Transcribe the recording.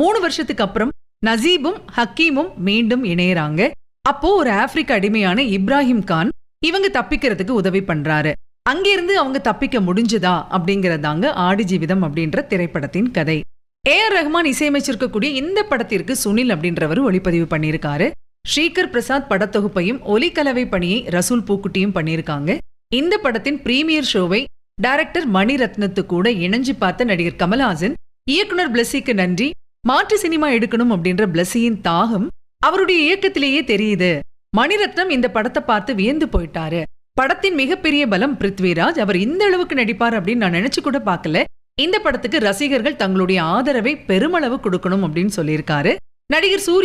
மூணு வருஷத்துக்கு அப்புறம் நசீபும் ஹக்கீமும் மீண்டும் இணையறாங்க அப்போ ஒரு ஆப்பிரிக்க அடிமையான இப்ராஹிம் கான் இவங்க தப்பிக்கிறதுக்கு உதவி பண்றாரு அங்கிருந்து அவங்க தப்பிக்க முடிஞ்சதா அப்படிங்கறதாங்க ஜீவிதம் அப்படின்ற திரைப்படத்தின் கதை ஏ ஆர் ரஹ்மான் இசையமைச்சிருக்கக்கூடிய இந்த படத்திற்கு சுனில் அப்படின்றவர் ஒளிப்பதிவு பண்ணியிருக்காரு ஸ்ரீகர் பிரசாத் படத்தொகுப்பையும் ஒலிக்கலவை பணியை ரசூல் பூக்குட்டியும் பண்ணியிருக்காங்க இந்த படத்தின் பிரீமியர் ஷோவை டைரக்டர் மணிரத்னத்து கூட இணைஞ்சு பார்த்த நடிகர் கமல்ஹாசன் இயக்குனர் பிளஸிக்கு நன்றி மாற்று சினிமா எடுக்கணும் அப்படின்ற பிளஸியின் தாகம் அவருடைய இயக்கத்திலேயே தெரியுது மணிரத்னம் இந்த படத்தை பார்த்து வியந்து போயிட்டாரு படத்தின் மிகப்பெரிய பலம் பிருத்விராஜ் அவர் இந்த அளவுக்கு நடிப்பார் அப்படின்னு நான் நினைச்சு கூட பார்க்கல இந்த படத்துக்கு ரசிகர்கள் தங்களுடைய ஆதரவை பெருமளவு கொடுக்கணும் அப்படின்னு சொல்லியிருக்காரு நடிகர் சூரிய